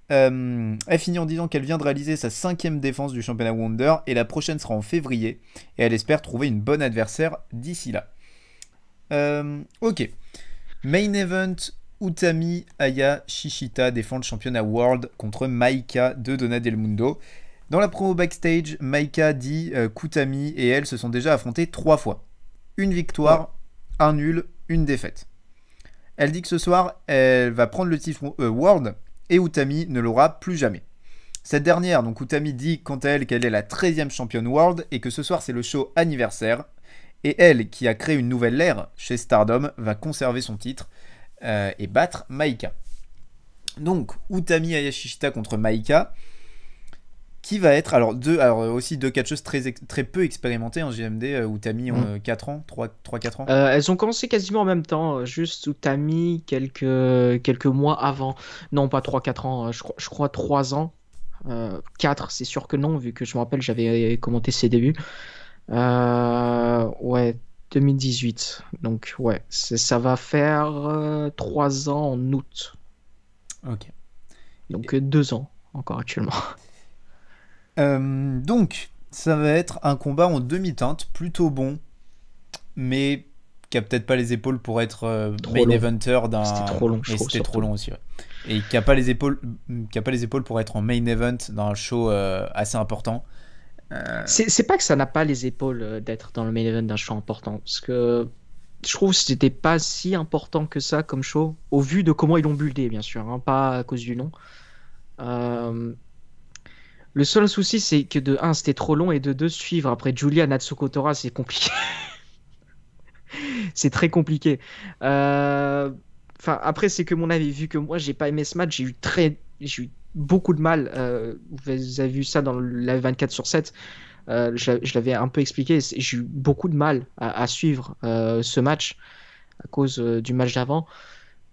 elle euh, finit en disant qu'elle vient de réaliser sa cinquième défense du championnat Wonder et la prochaine sera en février et elle espère trouver une bonne adversaire d'ici là. Euh, ok. Main event Utami Aya Shishita défend le championnat World contre Maika de Dona Del Mundo. Dans la promo backstage, Maika dit euh, et elle se sont déjà affrontés trois fois. Une victoire, un nul, une défaite. Elle dit que ce soir, elle va prendre le titre euh, World et Utami ne l'aura plus jamais. Cette dernière, donc Utami, dit quant à elle qu'elle est la 13e championne World et que ce soir c'est le show anniversaire. Et elle, qui a créé une nouvelle ère chez Stardom, va conserver son titre euh, et battre Maika. Donc, Utami Ayashishita contre Maika qui va être alors deux alors euh, aussi deux catcheuses très très peu expérimentées en GMD euh, où t'as mis en 4 ans 3 3 4 ans. Euh, elles ont commencé quasiment en même temps juste où t'as quelques quelques mois avant. Non, pas 3 4 ans, je crois je 3 ans. 4, c'est sûr que non vu que je me rappelle j'avais commenté ses débuts. ouais, 2018. Donc ouais, ça va faire 3 ans en août. OK. Donc 2 ans encore actuellement. Euh, donc, ça va être un combat en demi-teinte, plutôt bon, mais qui a peut-être pas les épaules pour être euh, main eventer d'un. C'était trop long. c'était trop long aussi. Et qui a pas les épaules, qui a pas les épaules pour être en main event d'un show euh, assez important. C'est pas que ça n'a pas les épaules d'être dans le main event d'un show important, parce que je trouve que c'était pas si important que ça comme show, au vu de comment ils l'ont buildé, bien sûr, hein, pas à cause du nom. Euh, le seul souci, c'est que de 1, c'était trop long, et de 2, suivre après Julia Natsuko Tora, c'est compliqué. c'est très compliqué. Euh, enfin, après, c'est que mon avis. Vu que moi, j'ai pas aimé ce match, j'ai eu très, j'ai eu beaucoup de mal. vous avez vu ça dans la 24 sur 7. Euh, je, l'avais un peu expliqué. J'ai eu beaucoup de mal à, à suivre euh, ce match à cause du match d'avant.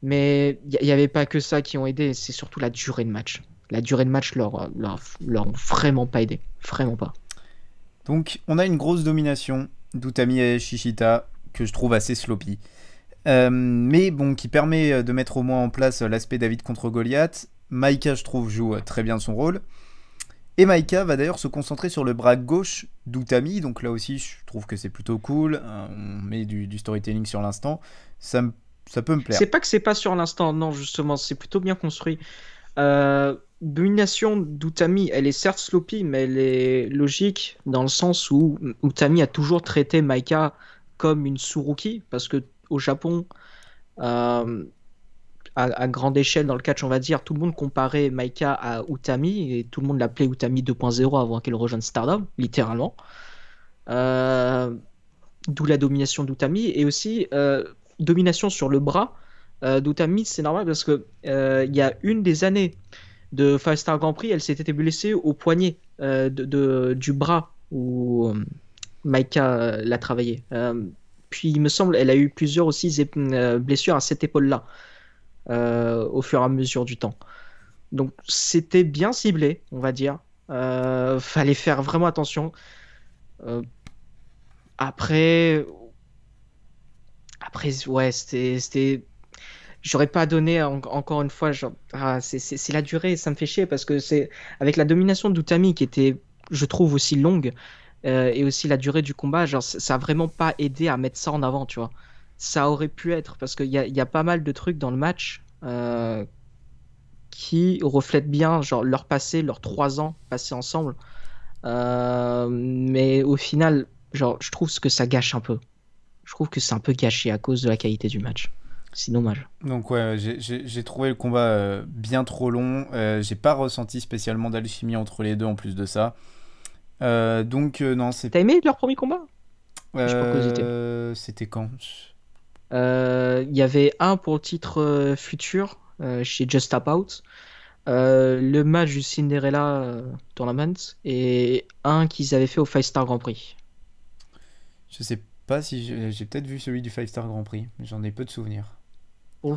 Mais il n'y avait pas que ça qui ont aidé. C'est surtout la durée de match la durée de match leur, leur, vraiment pas aidé. Vraiment pas. Donc, on a une grosse domination d'Utami et Shishita que je trouve assez sloppy. Euh, mais bon, qui permet euh, de mettre au moins en place euh, l'aspect David contre Goliath. Maika, je trouve, joue très bien son rôle. Et Maika va d'ailleurs se concentrer sur le bras gauche d'Utami, donc là aussi je trouve que c'est plutôt cool, on met du, storytelling sur l'instant, ça, ça, peut me plaire. C'est pas que c'est pas sur l'instant, non justement, c'est plutôt bien construit. Euh, domination d'Utami, elle est certes sloppy, mais elle est logique dans le sens où Utami a toujours traité Maika comme une Suruki, parce que au Japon, euh, à, grande échelle dans le catch, on va dire, tout le monde comparait Maika à Utami, et tout le monde l'appelait Utami 2.0 avant qu'elle rejoigne Stardom, littéralement. Euh, d'où la domination d'Utami, et aussi euh, domination sur le bras. d'Utami, c'est normal parce que il y a une des années de Five Star Grand Prix, elle s'était blessée au poignet euh, de, du bras où euh, Maika euh, l'a travaillé. puis il me semble, elle a eu plusieurs aussi blessures à cette épaule-là au fur et à mesure du temps. Donc c'était bien ciblé, on va dire. fallait faire vraiment attention. après, après, ouais, c'était j'aurais pas donné encore une fois. Ah, c'est la durée, ça me fait chier parce que c'est avec la domination d'Utami qui était, je trouve, aussi longue euh, et aussi la durée du combat, genre ça a vraiment pas aidé à mettre ça en avant, tu vois. Ça aurait pu être parce qu'il y a, pas mal de trucs dans le match euh, qui reflètent bien leur passé, leurs trois ans passés ensemble. Euh, mais au final, genre je trouve que ça gâche un peu. Je trouve que c'est un peu gâché à cause de la qualité du match. C'est dommage. Donc ouais, j'ai trouvé le combat euh, bien trop long. Euh, j'ai pas ressenti spécialement d'alchimie entre les deux en plus de ça. Euh, donc non, c'est. T'as aimé leur premier combat C'était quand Il y avait un pour le titre futur chez Just About. le match du Cinderella Tournament et un qu'ils avaient fait au Five Star Grand Prix. Je sais pas si j'ai peut-être vu celui du 5 Star Grand Prix, j'en ai peu de souvenirs.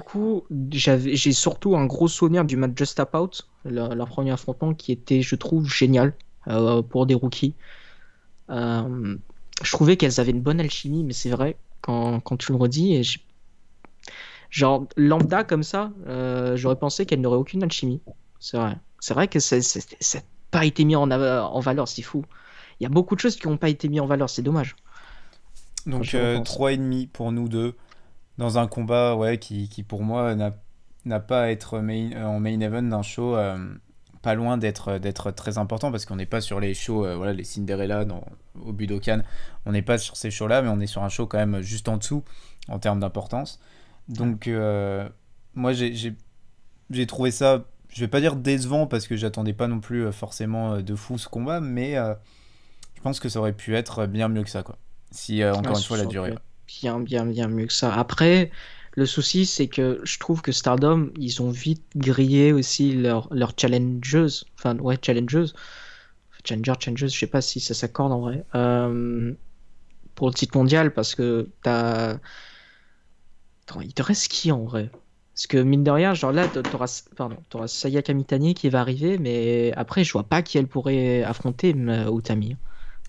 Pour j'ai surtout un gros souvenir du match Just Tap Out, leur, premier affrontement qui était, je trouve, génial euh, pour des rookies. Euh, je trouvais qu'elles avaient une bonne alchimie, mais c'est vrai, quand, quand, tu le redis, et genre lambda comme ça, euh, j'aurais pensé qu'elles n'auraient aucune alchimie. C'est vrai. C'est vrai que ça n'a pas été mis en, en valeur, c'est fou. Il y a beaucoup de choses qui n'ont pas été mises en valeur, c'est dommage. Donc 3,5 pour nous deux dans un combat ouais, qui, qui pour moi n'a pas à être euh, en main event d'un show euh, pas loin d'être d'être très important parce qu'on n'est pas sur les shows euh, voilà les Cinderella dans, au Budokan on n'est pas sur ces shows là mais on est sur un show quand même juste en dessous en termes d'importance donc moi j'ai trouvé ça je vais pas dire décevant parce que j'attendais pas non plus forcément de fou ce combat mais je pense que ça aurait pu être bien mieux que ça quoi si encore une fois la durée bien, bien, bien mieux que ça. Après, le souci, c'est que je trouve que Stardom, ils ont vite grillé aussi leurs leur challengeuses. Enfin, ouais, challengeuse. Challenger, challengeuse, je sais pas si ça s'accorde en vrai. Euh, pour le titre mondial, parce que t'as. Attends, il te reste qui en vrai Parce que mine de rien, genre là, t'auras, pardon, t'auras Sayaka Mitani qui va arriver, mais après, je vois pas qui elle pourrait affronter Utami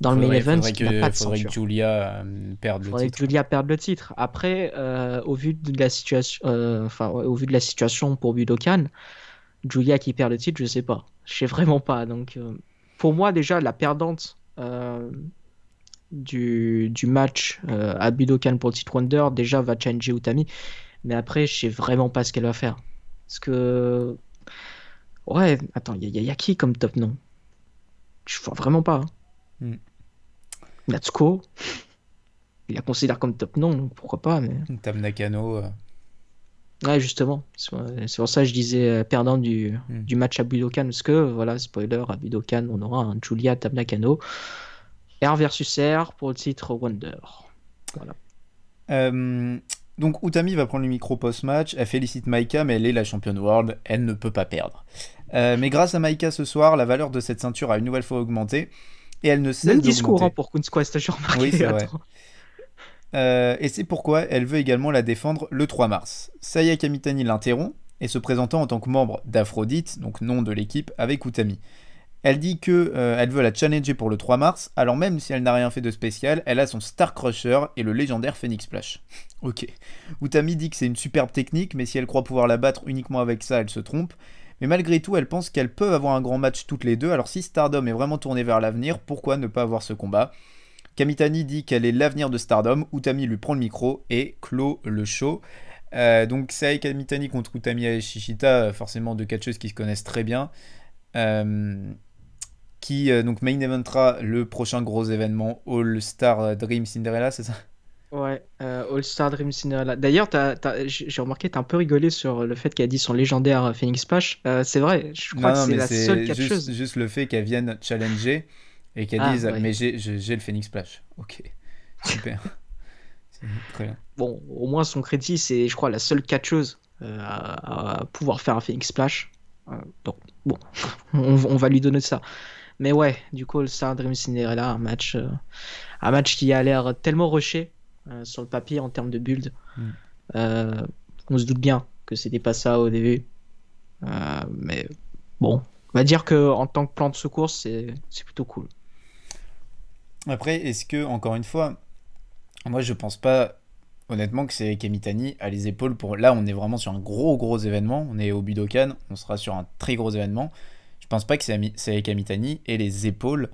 dans le main event. que, pas de que Julia euh, le titre. Que Julia perde le titre. Après, euh, au vu de la situation, euh, enfin au vu de la situation pour Budokan, Julia qui perd le titre, je ne sais pas, je sais vraiment pas. Donc pour moi déjà la perdante. Du, match à Budokan pour le titre Wonder déjà va changer Utami mais après je sais vraiment pas ce qu'elle va faire parce que Ouais, attends, il y, a qui comme top non Je vois vraiment pas. Hein. Hmm. Natsuko, il la considère comme top non, pourquoi pas. Mais... Tam Nakano. Euh. Ouais, justement. C'est pour ça que je disais euh, perdant du, hmm. du match à Budokan, parce que, voilà, spoiler, à Budokan, on aura un Julia Tam Nakano. R versus R pour le titre Wonder. Voilà. Euh, donc Utami va prendre le micro post-match, elle félicite Maika, mais elle est la championne world, elle ne peut pas perdre. mais grâce à Maika ce soir, la valeur de cette ceinture a une nouvelle fois augmenté. Et elle ne cesse Même discours hein, pour Kunz-Quest, j'ai Oui, c'est vrai. Euh, et c'est pourquoi elle veut également la défendre le 3 mars. Saya Kamitani l'interrompt et se présentant en tant que membre d'Aphrodite, donc nom de l'équipe, avec Utami. Elle dit que euh, elle veut la challenger pour le 3 mars, alors même si elle n'a rien fait de spécial, elle a son Star Crusher et le légendaire Phoenix Splash. ok. Utami dit que c'est une superbe technique, mais si elle croit pouvoir la battre uniquement avec ça, elle se trompe. Mais malgré tout, elles pensent qu'elles peuvent avoir un grand match toutes les deux. Alors si Stardom est vraiment tourné vers l'avenir, pourquoi ne pas avoir ce combat Kamitani dit qu'elle est l'avenir de Stardom. Utami lui prend le micro et clôt le show. Euh, donc avec Kamitani contre Utami et Shishita, euh, forcément deux catcheuses qui se connaissent très bien. Euh, qui donc main eventera le prochain gros événement All Star Dream Cinderella, c'est ça Ouais, euh, All Star Dream Cinderella. D'ailleurs, j'ai remarqué, t'as un peu rigolé sur le fait qu'elle a dit son légendaire euh, Phoenix splash euh, c'est vrai, je crois que c'est la seule catcheuse. Juste, le fait qu'elle vienne challenger et qu'elle ah, dise Mais j'ai le Phoenix splash Ok, super. très bien. Bon, au moins son crédit, c'est, je crois, la seule catcheuse euh, à, pouvoir faire un Phoenix Splash. donc, bon, on, va lui donner ça. Mais ouais, du coup, All Star Dream Cinderella, match, un match qui a l'air tellement rushé euh, sur le papier en termes de build. Mm. Euh, on se doute bien que c'était pas ça au début. Euh, mais bon, on va dire que en tant que plan de secours, c'est plutôt cool. Après, est-ce que, encore une fois, moi je pense pas honnêtement que c'est Kemitani à les épaules pour. Là, on est vraiment sur un gros gros événement. On est au Budokan, on sera sur un très gros événement. Je pense pas que c'est Kemitani et les épaules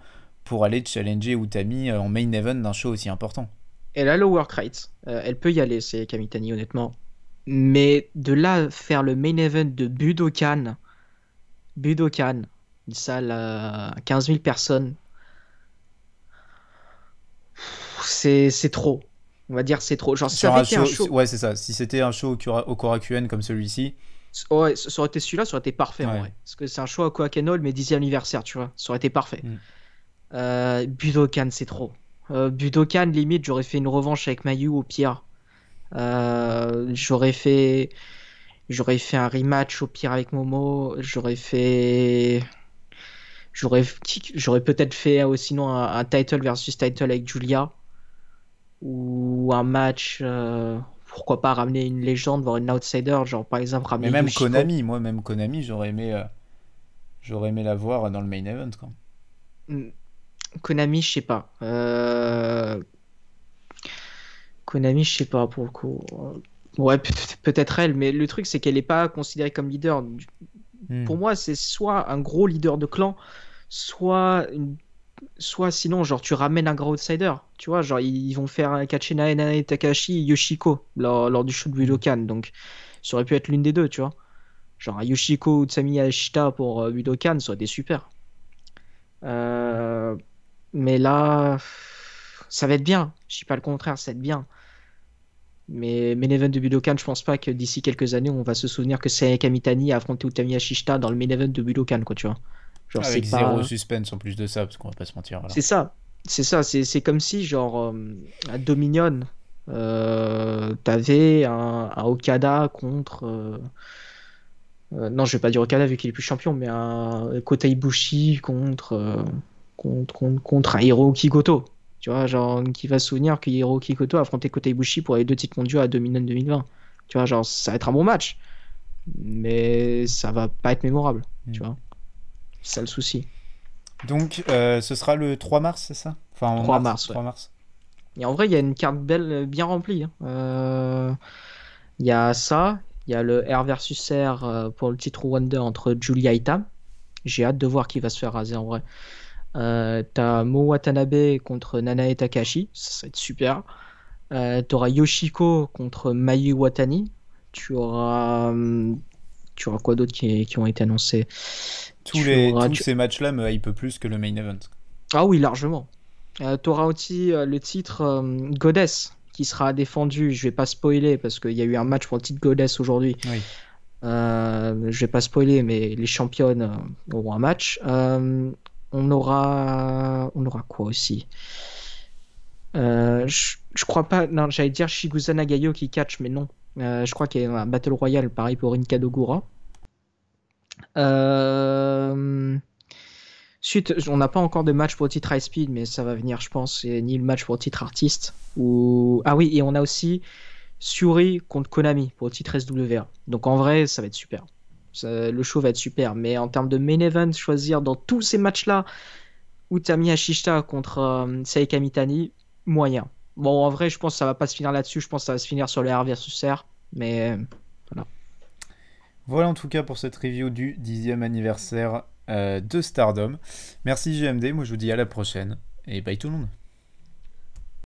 pour aller challenger Utami en main event d'un show aussi important elle a le work rate. Euh, elle peut y aller, c'est Kamitani, honnêtement. Mais de là, faire le main event de Budokan, Budokan, une salle à 15 000 personnes, c'est trop. On va dire c'est trop. Genre, si un Ouais, c'est ça. Si c'était un show au, Korakuen comme celui-ci. Ouais, ça aurait été celui-là, ça aurait été parfait Parce que c'est un show à Hall, mais 10e anniversaire, tu vois. Ça aurait été parfait. Mm. Euh, Budokan, c'est trop. Euh, Budokan, limite, j'aurais fait une revanche avec Mayu au pire. Euh, j'aurais fait. J'aurais fait un rematch au pire avec Momo. J'aurais fait. J'aurais, peut-être fait euh, sinon un, title versus title avec Julia. Ou un match. pourquoi pas ramener une légende, voir une outsider, genre par exemple ramener. Mais même Konami, moi, même Konami, j'aurais aimé. J'aurais aimé la voir dans le main event. Quoi. Mm. Konami, je sais pas. Euh, Konami, je sais pas pour coup. Ouais, peut-être elle, mais le truc c'est qu'elle n'est pas considérée comme leader. Hmm. Pour moi, c'est soit un gros leader de clan, soit soit sinon genre tu ramènes un gros outsider. Tu vois, genre ils vont faire un et Takashi Yoshiko lors, du shoot de hmm. donc ça aurait pu être l'une des deux, tu vois. Genre Yoshiko ou Tsami Ashita pour euh, Budokan, ça aurait super. Euh... Mais là, ça va être bien. Je suis pas le contraire, ça va être bien. Mais main de Budokan, je pense pas que d'ici quelques années, on va se souvenir que c'est Kamitani a affronté Utami Ashishita dans le main de Budokan, quoi, tu vois. Genre, ah, Avec pas... zéro suspense en plus de ça, parce qu'on va pas se mentir. C'est ça, c'est ça, c'est comme si, genre, euh, à Dominion, euh, t'avais un, Okada contre. Euh, euh, non, je vais pas dire Okada vu qu'il est plus champion, mais un Kota contre contre, contre, contre un Hiroki Goto. Tu vois, genre, qui va se souvenir que Hiroki Goto a affronté Kota Ibushi pour les deux titres mondiaux à 2009-2020. Tu vois, genre, ça va être un bon match, mais ça va pas être mémorable. Mm. Tu vois, c'est le souci. Donc, euh, ce sera le 3 mars, c'est ça Enfin, en 3 mars. Et en vrai, il y a une carte belle, euh, bien remplie. Hein. Euh, il y a ça, il y a le R versus R pour le titre Wonder entre Julia et J'ai hâte de voir qui va se faire raser en vrai. Euh, t'as Mo Watanabe contre Nanae Takashi, ça, super. Euh, t'auras Yoshiko contre Mayu Watani. Tu auras, hum, tu auras quoi d'autre qui, qui, ont été annoncés Tous, ces matchs-là me hype plus que le main event. Ah oui, largement. Euh, t'auras aussi le titre hum, Goddess qui sera défendu. Je vais pas spoiler parce qu'il y a eu un match pour le titre Goddess aujourd'hui. Oui. Euh, je vais pas spoiler, mais les championnes auront un match. Euh, on aura, on aura quoi aussi euh, je, crois pas. Non, j'allais dire Shigusa Nagayo qui catch, mais non. Euh, je crois qu'il y a un Battle Royale, pareil pour Inka Dogura. Euh, suite, on n'a pas encore de match pour titre High Speed, mais ça va venir, je pense, et ni le match pour titre Artiste. Ou... Ah oui, et on a aussi Suri contre Konami pour titre SWR. Donc en vrai, ça va être super le show va être super. Mais en termes de main event, choisir dans tous ces matchs-là, Utami Ashishita contre euh, Mitani, moyen. Bon, en vrai, je pense que ça va pas se finir là-dessus. Je pense que ça va se finir sur le R versus R. Mais euh, voilà. Voilà en tout cas pour cette review du 10 anniversaire euh, de Stardom. Merci GMD. Moi, je vous dis à la prochaine. Et bye tout le monde.